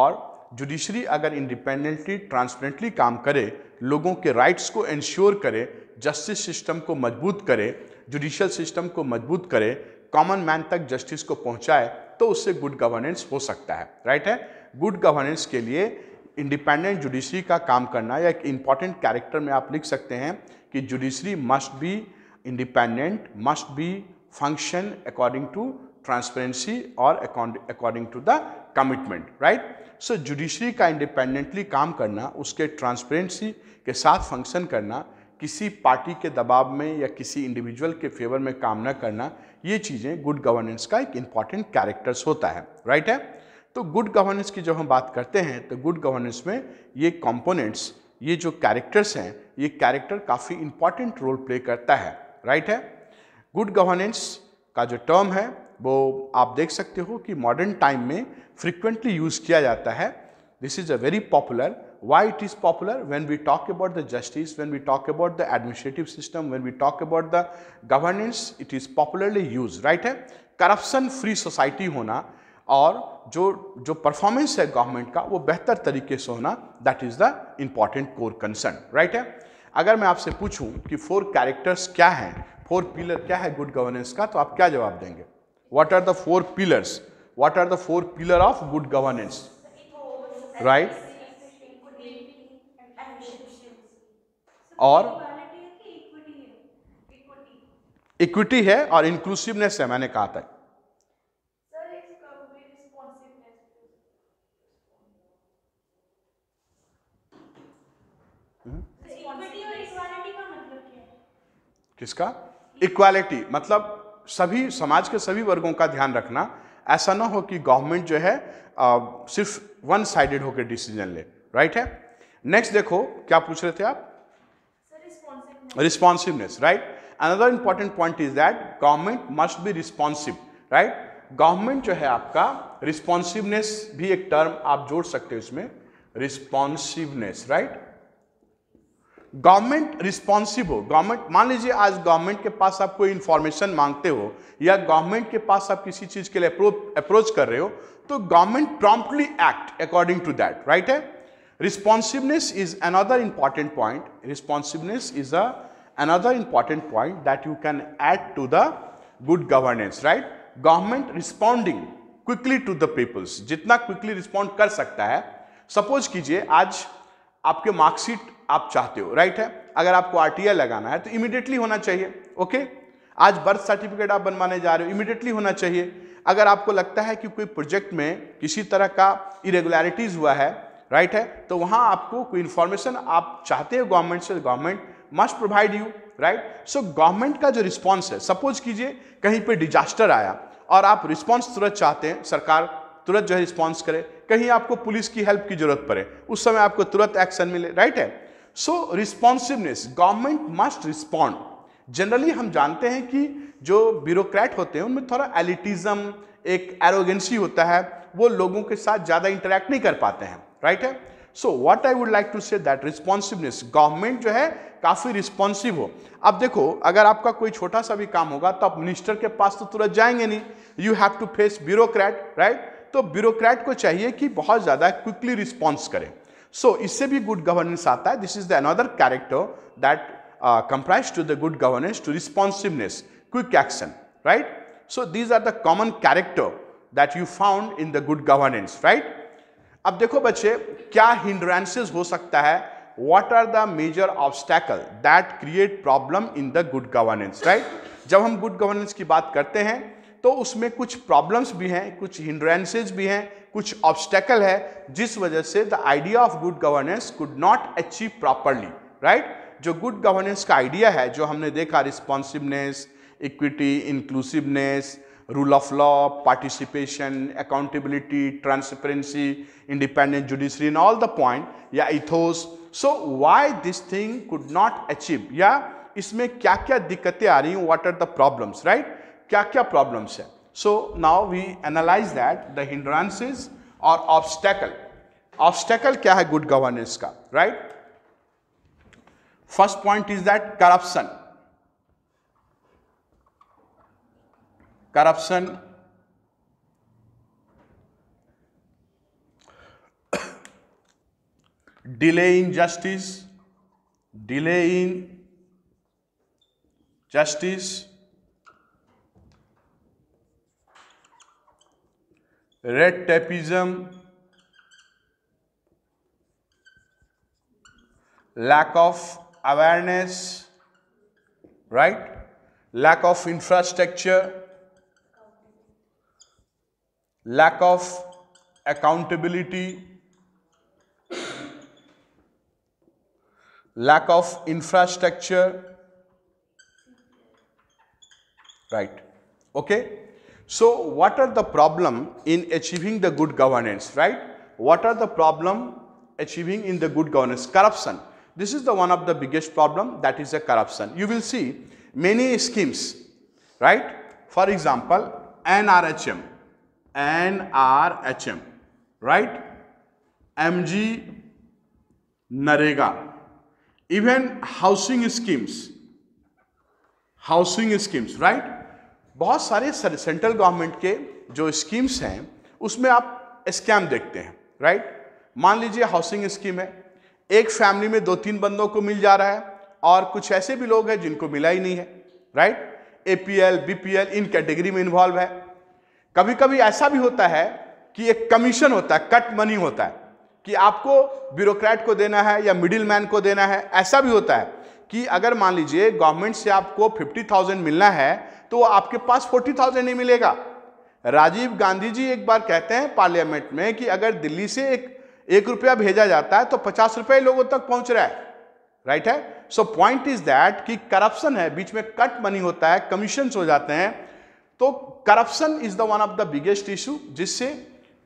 और जुडिशरी अगर इंडिपेंडेंटली ट्रांसपेरेंटली काम करे लोगों के राइट्स को इंश्योर करे जस्टिस सिस्टम को मजबूत करे जुडिशल सिस्टम को मजबूत करे कॉमन मैन तक जस्टिस को पहुंचाए तो उससे गुड गवर्नेंस हो सकता है राइट है गुड गवर्नेंस के लिए इंडिपेंडेंट जुडिशरी का काम करना या एक इंपॉर्टेंट कैरेक्टर में आप लिख सकते हैं कि judiciary must be independent must be function according to transparency और according to the commitment right so judiciary का इंडिपेंडेंटली काम करना उसके ट्रांसपेरेंसी के साथ फंक्शन करना किसी पार्टी के दबाव में या किसी इंडिविजुअल के फेवर में काम ना करना ये चीज़ें गुड गवर्नेंस का एक इम्पॉर्टेंट कैरेक्टर्स होता है राइट है तो गुड गवर्नेंस की जब हम बात करते हैं तो गुड गवर्नेंस में ये कॉम्पोनेंट्स ये जो कैरेक्टर्स हैं ये कैरेक्टर काफ़ी इम्पॉर्टेंट रोल प्ले करता है राइट है गुड गवर्नेंस का जो टर्म है वो आप देख सकते हो कि मॉडर्न टाइम में फ्रिक्वेंटली यूज किया जाता है this is a very popular why it is popular when we talk about the justice when we talk about the administrative system when we talk about the governance it is popularly use right है corruption free society होना और जो जो performance है government का वो बेहतर तरीके से होना that is the important core concern right है अगर मैं आपसे पूछूं कि फोर कैरेक्टर्स क्या हैं फोर पिलर क्या है गुड गवर्नेंस का तो आप क्या जवाब देंगे what are the four pillars what are the four pillar of good governance right और इक्विटी है और इंक्लूसिवनेस है मैंने कहा था किसका इक्वालिटी मतलब सभी समाज के सभी वर्गों का ध्यान रखना ऐसा ना हो कि गवर्नमेंट जो है आ, सिर्फ वन साइडेड होकर डिसीजन ले राइट है नेक्स्ट देखो क्या पूछ रहे थे आप responsiveness right another important point is that government must be responsive right government जो है आपका रिस्पॉन्सिवनेस भी एक टर्म आप जोड़ सकते हो इसमें responsiveness right right? Government responsive हो गवर्नमेंट मान लीजिए आज गवर्नमेंट के पास आप कोई इन्फॉर्मेशन मांगते हो या गवर्नमेंट के पास आप किसी चीज़ के लिए अप्रोच कर रहे हो तो government promptly act according to that right है responsiveness is another important point responsiveness is a another important point that you can add to the good governance right government responding quickly to the peoples जितना quickly respond कर सकता है suppose कीजिए आज आपके marksheet आप चाहते हो राइट है अगर आपको आर लगाना है तो इमीडिएटली होना चाहिए ओके आज बर्थ सर्टिफिकेट आप बनवाने जा रहे हो इमीडिएटली होना चाहिए अगर आपको लगता है कि कोई प्रोजेक्ट में किसी तरह का इरेगुलरिटीज़ हुआ है राइट है तो वहाँ आपको कोई इंफॉर्मेशन आप चाहते हो गवर्नमेंट से government must provide you right so government का जो रिस्पॉन्स है सपोज कीजिए कहीं पे डिजास्टर आया और आप रिस्पॉन्स तुरंत चाहते हैं सरकार तुरंत जो है रिस्पॉन्स करे कहीं आपको पुलिस की हेल्प की जरूरत पड़े उस समय आपको तुरंत एक्शन मिले राइट है so responsiveness government must respond generally हम जानते हैं कि जो ब्यूरोक्रेट होते हैं उनमें थोड़ा एलिटिज्म एक एरोगेंसी होता है वो लोगों के साथ ज़्यादा इंटरेक्ट नहीं कर पाते हैं राइट है so what I would like to say that responsiveness government जो है काफ़ी रिस्पॉन्सिव हो अब देखो अगर आपका कोई छोटा सा भी काम होगा तो आप मिनिस्टर के पास तो तुरंत जाएंगे नहीं you have to face bureaucrat right तो ब्यूरोक्रेट को चाहिए कि बहुत ज़्यादा क्विकली रिस्पॉन्स करें सो इससे भी गुड गवर्नेंस आता है this is the another character that comprise to the good governance to responsiveness quick action right so these are the common character that you found in the good governance right अब देखो बच्चे क्या hindrances हो सकता है what are the major obstacle that create problem in the good governance right जब हम good governance की बात करते हैं तो उसमें कुछ प्रॉब्लम्स भी हैं कुछ हिंड्रेंसेज भी हैं कुछ ऑब्स्टेकल है जिस वजह से the idea of good governance could not achieve properly right जो गुड गवर्नेंस का आइडिया है जो हमने देखा responsiveness equity inclusiveness rule of law participation accountability transparency independent judiciary in all the point या ethos so why this thing could not achieve या इसमें क्या क्या दिक्कतें आ रही हैं what are the problems right क्या क्या प्रॉब्लम्स है So now we analyze that the hindrances or obstacle. Obstacle क्या है good governance का right? First point is that corruption. Corruption delay in justice, delay in justice, red tapism, lack of awareness, right? Lack of infrastructure, lack of accountability, lack of infrastructure, right? Okay? So what are the problem in achieving the good governance, right? What are the problem achieving in the good governance? Corruption. This is the one of the biggest problem that is a corruption. You will see many schemes, right? For example, NRHM, NRHM, right? MG Narega, even housing schemes, housing schemes, right? बहुत सारे central government के जो schemes हैं उसमें आप scam देखते हैं right मान लीजिए हाउसिंग स्कीम है एक फैमिली में दो तीन बंदों को मिल जा रहा है और कुछ ऐसे भी लोग हैं जिनको मिला ही नहीं है right A P L B P L in category में इन्वॉल्व है कभी कभी ऐसा भी होता है कि एक कमीशन होता है कट मनी होता है कि आपको ब्यूरोक्रेट को देना है या मिडिल मैन को देना है ऐसा भी होता है कि अगर मान लीजिए गवर्नमेंट से आपको फिफ्टी थाउजेंड मिलना है तो आपके पास फोर्टी थाउजेंड ही मिलेगा राजीव गांधी जी एक बार कहते हैं पार्लियामेंट में कि अगर दिल्ली से एक एक रुपया भेजा जाता है तो पचास रुपये लोगों तक पहुंच रहा है राइट है सो पॉइंट इज दैट कि करप्शन है बीच में कट मनी होता है कमीशन हो जाते हैं तो corruption is the one of the biggest issue जिससे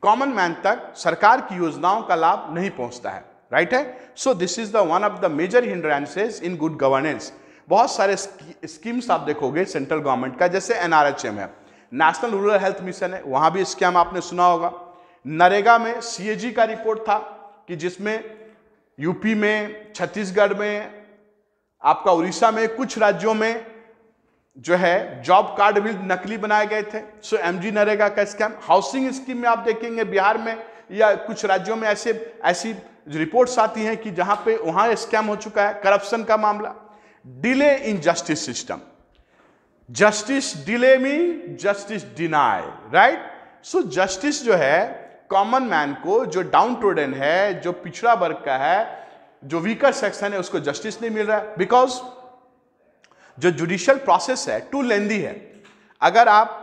कॉमन मैन तक सरकार की योजनाओं का लाभ नहीं पहुंचता है राइट right है so this is the one of the major hindrances in good governance बहुत सारे स्कीम्स आप देखोगे सेंट्रल गवर्नमेंट का जैसे एनआरएचएम है नेशनल रूरल हेल्थ मिशन है वहाँ भी स्कैम आपने सुना होगा नरेगा में सीएजी का रिपोर्ट था कि जिसमें यूपी में छत्तीसगढ़ में आपका उड़ीसा में कुछ राज्यों में जो है जॉब कार्ड भी नकली बनाए गए थे सो एम जी नरेगा का स्कैम हाउसिंग स्कीम में आप देखेंगे बिहार में या कुछ राज्यों में ऐसे ऐसी रिपोर्ट्स आती हैं कि जहाँ पे वहाँ स्कैम हो चुका है करप्शन का मामला delay in justice system justice delay me justice deny right so justice जो है कॉमन मैन को जो डाउन टूडन है जो पिछड़ा वर्ग का है जो वीकर सेक्शन है उसको जस्टिस नहीं मिल रहा है बिकॉज जो जुडिशियल प्रोसेस है टू लेंदी है अगर आप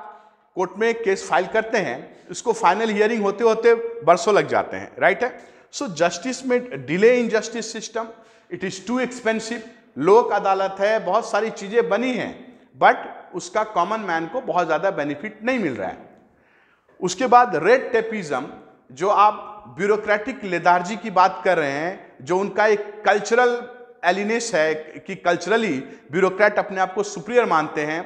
कोर्ट में केस फाइल करते हैं उसको फाइनल हियरिंग होते होते बरसों लग जाते हैं राइट है सो जस्टिस में delay in justice system it is too expensive Lok Adalat है बहुत सारी चीज़ें बनी हैं बट उसका कॉमन मैन को बहुत ज़्यादा बेनिफिट नहीं मिल रहा है उसके बाद रेड टेपिज़म जो आप ब्यूरोक्रेटिक लेदारजी की बात कर रहे हैं जो उनका एक कल्चरल एलिनेस है कि कल्चरली ब्यूरोक्रेट अपने आप को सुप्रियर मानते हैं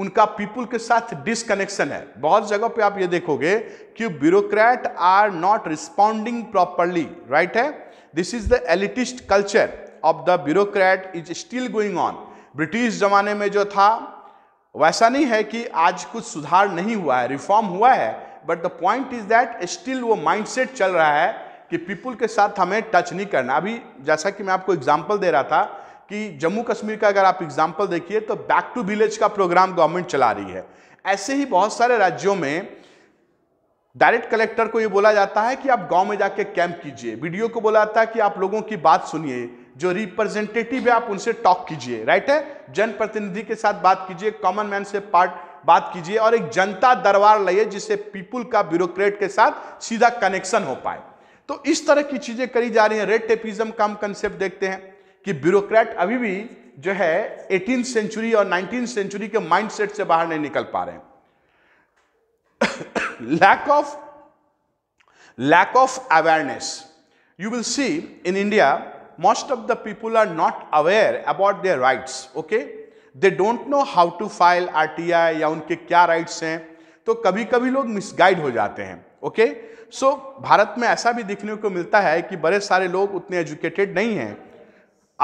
उनका पीपुल के साथ डिसकनेक्शन है बहुत जगह पे आप ये देखोगे कि bureaucrat are not responding properly right है this is the elitist culture of the bureaucrat is still going on British ज़माने में जो था वैसा नहीं है कि आज कुछ सुधार नहीं हुआ है रिफॉर्म हुआ है but the point is that still वो माइंडसेट चल रहा है कि पीपुल के साथ हमें टच नहीं करना अभी जैसा कि मैं आपको एग्जाम्पल दे रहा था कि जम्मू कश्मीर का अगर आप एग्जाम्पल देखिए तो बैक टू विलेज का प्रोग्राम गवर्नमेंट चला रही है ऐसे ही बहुत सारे राज्यों में डायरेक्ट कलेक्टर को ये बोला जाता है कि आप गांव में जाके कैंप कीजिए वीडियो को बोला जाता है कि आप लोगों की बात सुनिए जो रिप्रेजेंटेटिव है आप उनसे टॉक कीजिए राइट है जनप्रतिनिधि के साथ बात कीजिए कॉमन मैन से पार्ट बात कीजिए और एक जनता दरबार लाइए जिससे पीपुल का ब्यूरोक्रेट के साथ सीधा कनेक्शन हो पाए तो इस तरह की चीजें करी जा रही हैं रेड टेपिज्म का हम कंसेप्ट देखते हैं कि ब्यूरोक्रेट अभी भी जो है एटीन सेंचुरी और नाइनटीन सेंचुरी के माइंडसेट से बाहर नहीं निकल पा रहे lack of lack of awareness you will see in India most of the people are not aware about their rights okay they don't know how to file RTI या उनके क्या rights हैं तो कभी कभी लोग मिसगाइड हो जाते हैं okay okay? So so, Bharat में ऐसा भी देखने को मिलता है कि बड़े सारे लोग उतने एजुकेटेड नहीं हैं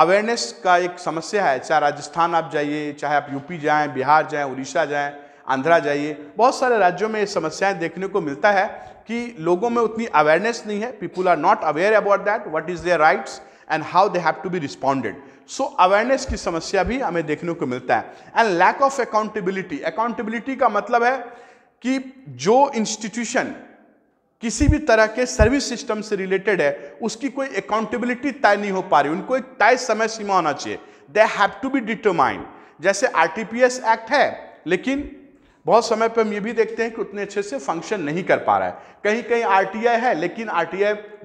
अवेयरनेस का एक समस्या है चाहे राजस्थान आप जाइए चाहे आप यूपी जाएँ बिहार जाएं, उड़ीसा जाएं, आंध्रा जाइए बहुत सारे राज्यों में ये समस्याएं देखने को मिलता है कि लोगों में उतनी अवेयरनेस नहीं है people are not aware about that what is their rights and how they have to be responded so awareness की समस्या भी हमें देखने को मिलता है and lack of accountability accountability का मतलब है कि जो इंस्टीट्यूशन किसी भी तरह के सर्विस सिस्टम से रिलेटेड है उसकी कोई अकाउंटेबिलिटी तय नहीं हो पा रही उनको एक तय समय सीमा होना चाहिए they have to be determined जैसे आरटीपीएस एक्ट है लेकिन बहुत समय पर हम ये भी देखते हैं कि उतने अच्छे से फंक्शन नहीं कर पा रहा है कहीं कहीं आर है लेकिन आर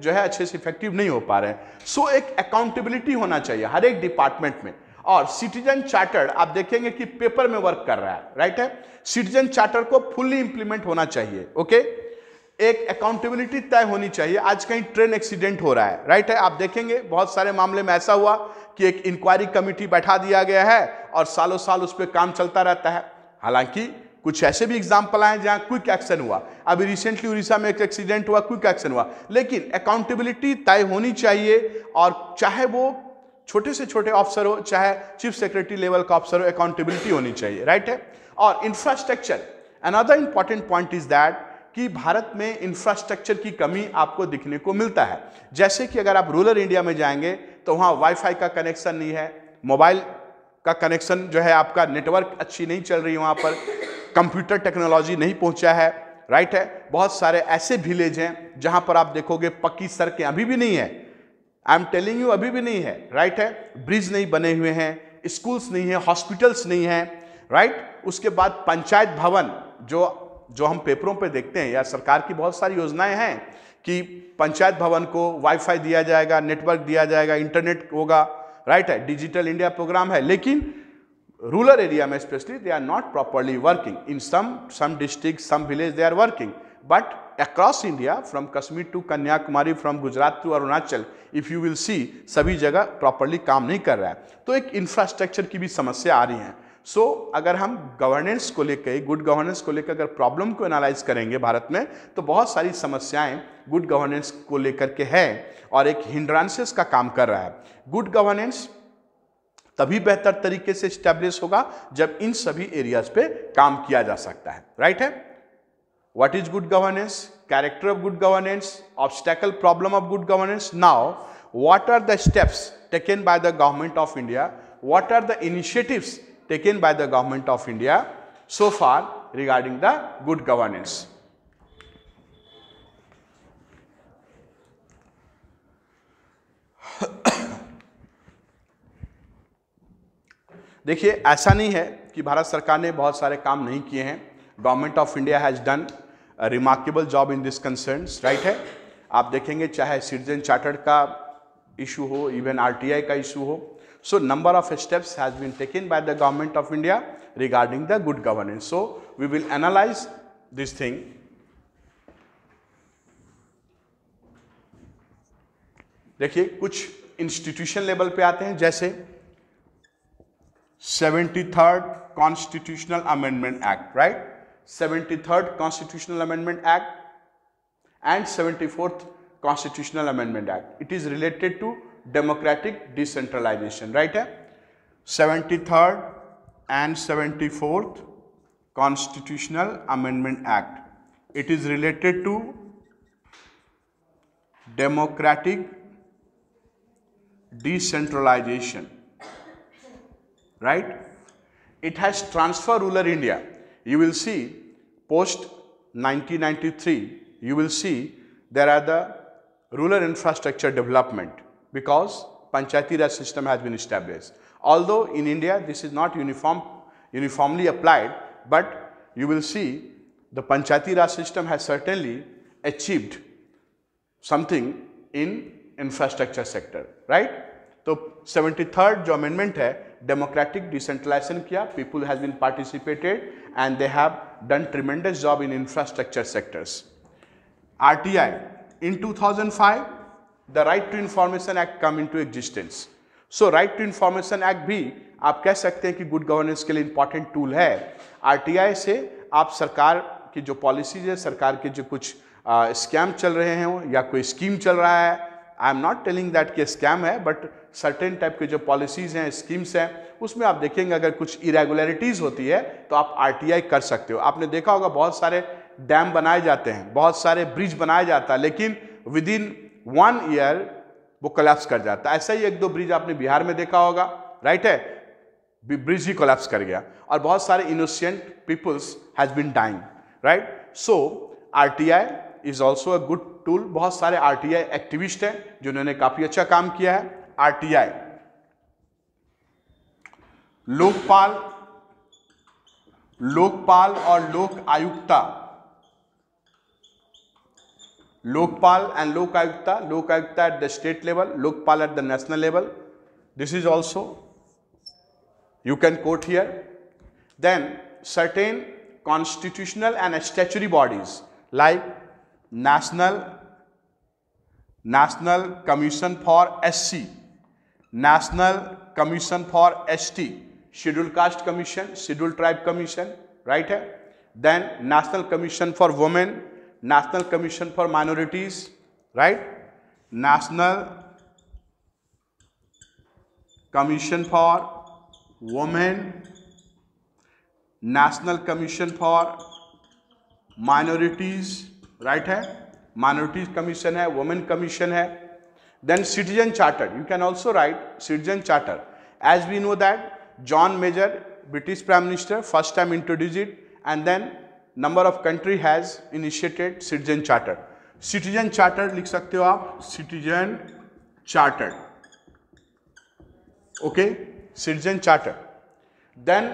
जो है अच्छे से इफेक्टिव नहीं हो पा रहे हैं सो एक अकाउंटेबिलिटी होना चाहिए हर एक डिपार्टमेंट में और सिटीजन चार्टर आप देखेंगे कि पेपर में वर्क कर रहा है राइट है सिटीजन चार्टर को फुल्ली इंप्लीमेंट होना चाहिए ओके एक अकाउंटेबिलिटी तय होनी चाहिए आज कहीं ट्रेन एक्सीडेंट हो रहा है राइट है आप देखेंगे बहुत सारे मामले में ऐसा हुआ कि एक इंक्वायरी कमिटी बैठा दिया गया है और सालों साल उस पर काम चलता रहता है हालांकि कुछ ऐसे भी एग्जाम्पल आए जहां क्विक एक्शन हुआ अभी रिसेंटली उड़ीसा में एक एक्सीडेंट हुआ क्विक एक्शन हुआ लेकिन अकाउंटेबिलिटी तय होनी चाहिए और चाहे वो छोटे से छोटे ऑफिसर हो चाहे चीफ सेक्रेटरी लेवल का ऑफिसर हो अकाउंटेबिलिटी होनी चाहिए राइट है और infrastructure another important point is that कि भारत में इंफ्रास्ट्रक्चर की कमी आपको दिखने को मिलता है जैसे कि अगर आप रूरल इंडिया में जाएंगे तो वहाँ वाईफाई का कनेक्शन नहीं है मोबाइल का कनेक्शन जो है आपका नेटवर्क अच्छी नहीं चल रही वहाँ पर कंप्यूटर टेक्नोलॉजी नहीं पहुंचा है राइट है बहुत सारे ऐसे विलेज हैं जहां पर आप देखोगे पक्की सड़कें अभी भी नहीं है आई एम टेलिंग यू अभी भी नहीं है राइट है ब्रिज नहीं बने हुए हैं स्कूल्स नहीं है हॉस्पिटल्स नहीं है राइट उसके बाद पंचायत भवन जो जो हम पेपरों पे देखते हैं या सरकार की बहुत सारी योजनाएं हैं कि पंचायत भवन को वाईफाई दिया जाएगा नेटवर्क दिया जाएगा इंटरनेट होगा राइट है डिजिटल इंडिया प्रोग्राम है लेकिन rural area especially they are not properly working. In some, some districts, some village they are working. But across India from Kashmir to Kanyakumari, from Gujarat to Arunachal, if you will see सभी जगह properly काम नहीं कर रहा है तो एक infrastructure की भी समस्या आ रही है सो so, अगर हम गवर्नेंस को लेकर गुड गवर्नेंस को लेकर अगर प्रॉब्लम को एनालाइज करेंगे भारत में तो बहुत सारी समस्याएं गुड गवर्नेंस को लेकर के है और एक हिंड्रांसेस का काम कर रहा है गुड गवर्नेंस तभी बेहतर तरीके से स्टैब्लिश होगा जब इन सभी एरियाज पे काम किया जा सकता है राइट है what is good governance character of good governance obstacle problem of good governance now what are the steps taken by the government of India what are the initiative taken by the government of India so far regarding the good governance देखिए ऐसा नहीं है कि भारत सरकार ने बहुत सारे काम नहीं किए हैं government of India has done remarkable job in this concern right है आप देखेंगे चाहे सिटीजन चार्टर्ड का इशू हो इवन आर का इशू हो so number of steps has been taken by the government of India regarding the good governance so we will analyse this thing देखिए कुछ इंस्टीट्यूशन लेवल पे आते हैं जैसे 73rd Constitutional Amendment Act, right? 73rd Constitutional Amendment Act and 74th Constitutional Amendment Act. It is related to democratic decentralization, right? 73rd eh? and 74th Constitutional Amendment Act. It is related to democratic decentralization right? It has transfer ruler India. You will see post 1993, you will see there are the rural infrastructure development because Panchayati Raj system has been established. Although in India this is not uniform, uniformly applied, but you will see the Panchayati Raj system has certainly achieved something in infrastructure sector, right? so 73rd जो amendment है democratic decentralization kiya people has been participated and they have done tremendous job in infrastructure sectors rti in 2005 the right to information act come into existence so right to information act भी आप कह सकते हैं कि good governance के लिए important tool है RTI से आप सरकार की जो पॉलिसीज है सरकार के जो कुछ स्कैम चल रहे हों या कोई स्कीम चल रहा है I am not telling that कि स्कैम है बट सर्टेन टाइप के जो पॉलिसीज़ हैं स्कीम्स हैं उसमें आप देखेंगे अगर कुछ इरेगुलरिटीज़ होती है तो आप आर कर सकते हो आपने देखा होगा बहुत सारे डैम बनाए जाते हैं बहुत सारे ब्रिज बनाया जाता है लेकिन विद इन वन ईयर वो कोलैप्स कर जाता है ऐसा ही एक दो ब्रिज आपने बिहार में देखा होगा राइट है ब्रिज ही कोलैप्स कर गया और बहुत सारे innocent peoples has been dying right so R T I is also a good tool बहुत सारे आर टी आई एक्टिविस्ट हैं जिन्होंने काफ़ी अच्छा काम किया है आरटीआई लोकपाल लोकपाल और Lok Ayukta and lok ayukta lok ayukta at the state level lokpal at the national level this is also you can quote here then certain constitutional and statutory bodies like national national commission for sc national commission for S T schedule caste commission schedule tribe commission right है then national commission for women national commission for minorities right national commission for women national commission for minorities right है minorities commission है women commission है Then citizen charter, you can also write citizen charter. As we know that John Major, British Prime Minister, first time introduced it and then number of country has initiated citizen charter. Citizen charter लिख सकते हो citizen charter. Okay, citizen charter. Then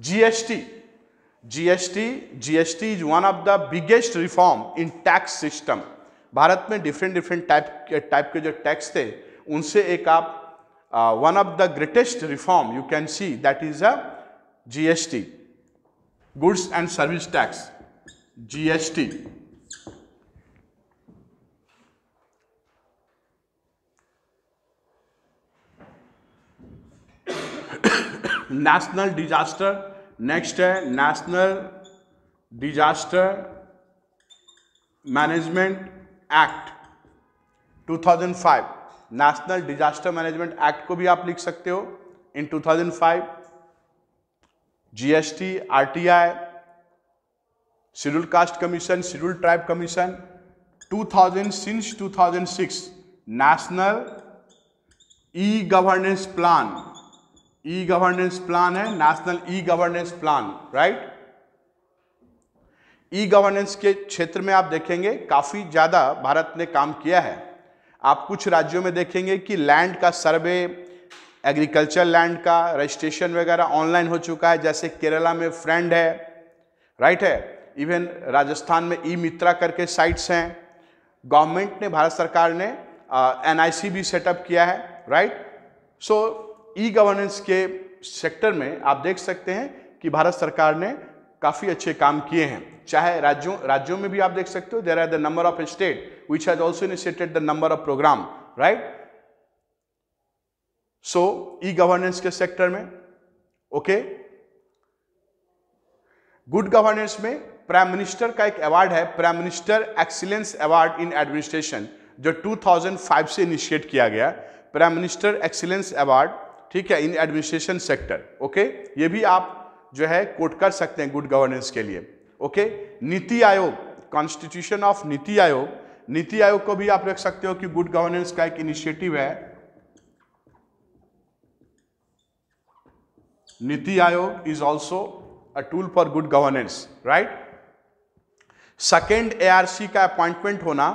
GST. GST, GST is one of the biggest reform in tax system. Bharat में different different type type के जो tax थे उनसे एक आप one of the greatest reform you can see that is a GST goods and service tax GST national disaster next है national disaster management act 2005 national disaster management act को भी आप लिख सकते हो in 2005 GST RTI schedule caste commission schedule tribe commission 2000 since 2006 national e governance plan e governance plan है national e governance plan right e governance के क्षेत्र में आप देखेंगे काफ़ी ज़्यादा भारत ने काम किया है आप कुछ राज्यों में देखेंगे कि लैंड का सर्वे एग्रीकल्चर लैंड का रजिस्ट्रेशन वगैरह ऑनलाइन हो चुका है जैसे केरला में फ्रेंड है राइट है इवन राजस्थान में ई मित्रा करके साइट्स हैं गवर्नमेंट ने भारत सरकार ने एन भी सेटअप किया है राइट सो ई गवर्नेंस के सेक्टर में आप देख सकते हैं कि भारत सरकार ने काफ़ी अच्छे काम किए हैं चाहे राज्यों राज्यों में भी आप देख सकते हो there are the number of state which has also initiated the number of programme right so e governance के सेक्टर में ओके गुड गवर्नेंस में प्राइम मिनिस्टर का एक अवार्ड है prime minister excellence award in administration जो 2005 से initiate किया गया प्राइम मिनिस्टर एक्सीलेंस अवार्ड ठीक है इन एडमिनिस्ट्रेशन सेक्टर ओके ये भी आप जो है कोट कर सकते हैं गुड गवर्नेंस के लिए ओके नीति आयोग कॉन्स्टिट्यूशन ऑफ नीति आयोग नीति आयोग को भी आप रख सकते हो कि गुड गवर्नेंस का एक इनिशिएटिव है NITI Aayog is also a tool for good governance right second ARC का अपॉइंटमेंट होना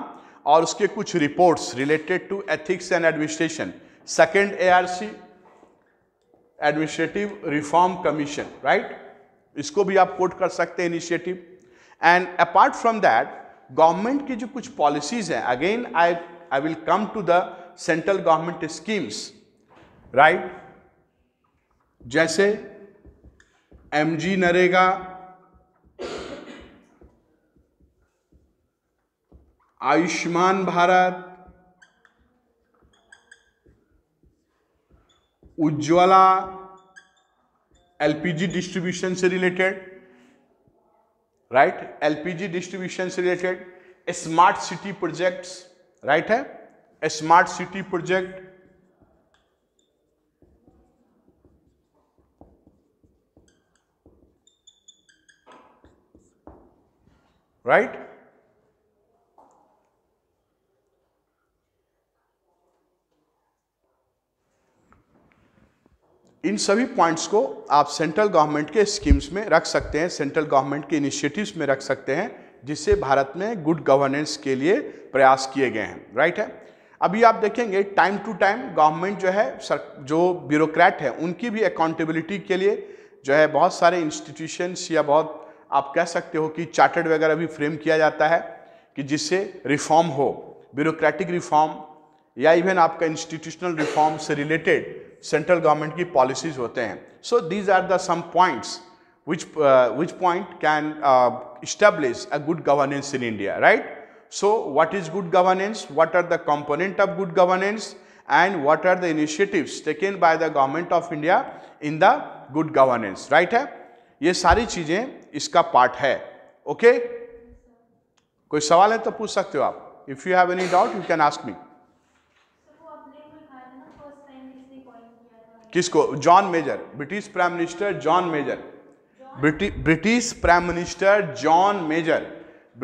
और उसके कुछ reports related to ethics and administration second ARC administrative reform commission right इसको भी आप कोट कर सकते हैं initiative and apart from that government की जो कुछ पॉलिसीज हैं again I I will come to the central government schemes right जैसे M G NREGA Ayushman Bharat Ujjwala LPG distribution से रिलेटेड राइट एलपीजी डिस्ट्रीब्यूशन से related smart city projects right है smart city project right इन सभी पॉइंट्स को आप सेंट्रल गवर्नमेंट के schemes में रख सकते हैं सेंट्रल गवर्नमेंट के इनिशिएटिव्स में रख सकते हैं जिससे भारत में गुड गवर्नेंस के लिए प्रयास किए गए हैं राइट है अभी आप देखेंगे टाइम टू टाइम गवर्नमेंट जो है सर जो ब्यूरोक्रेट है उनकी भी अकाउंटेबिलिटी के लिए जो है बहुत सारे इंस्टीट्यूशंस या बहुत आप कह सकते हो कि चार्टर्ड वगैरह भी फ्रेम किया जाता है कि जिससे रिफॉर्म हो ब्यूरोक्रेटिक रिफॉर्म या इवन आपका इंस्टीट्यूशनल रिफॉर्म से रिलेटेड सेंट्रल गवर्नमेंट की पॉलिसीज होते हैं so these are the some points which uh, which point can uh, establish a good governance in india right so what is good governance what are the component of good governance and what are the initiatives taken by the government of india in the good governance right है ये सारी चीजें इसका part है okay okay? कोई सवाल है तो पूछ सकते हो आप if you have any doubt you can ask me किसको John Major British prime minister John Major British prime minister John Major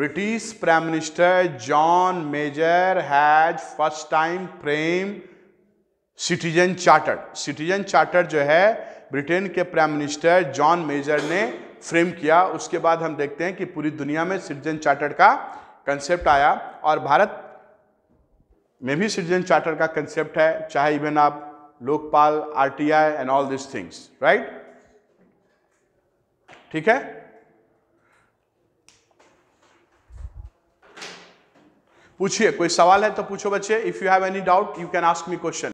British prime minister John Major has first time frame citizen charter citizen charter जो है Britain के prime minister John Major ने frame किया उसके बाद हम देखते हैं कि पूरी दुनिया में सिटीजन चार्टर का कंसेप्ट आया और भारत में भी सिटीजन चार्टर का कंसेप्ट है चाहे इवन आप Lokpal RTI and all this things right ठीक है पूछिए कोई सवाल है तो पूछो बच्चे if you have any doubt you can ask me question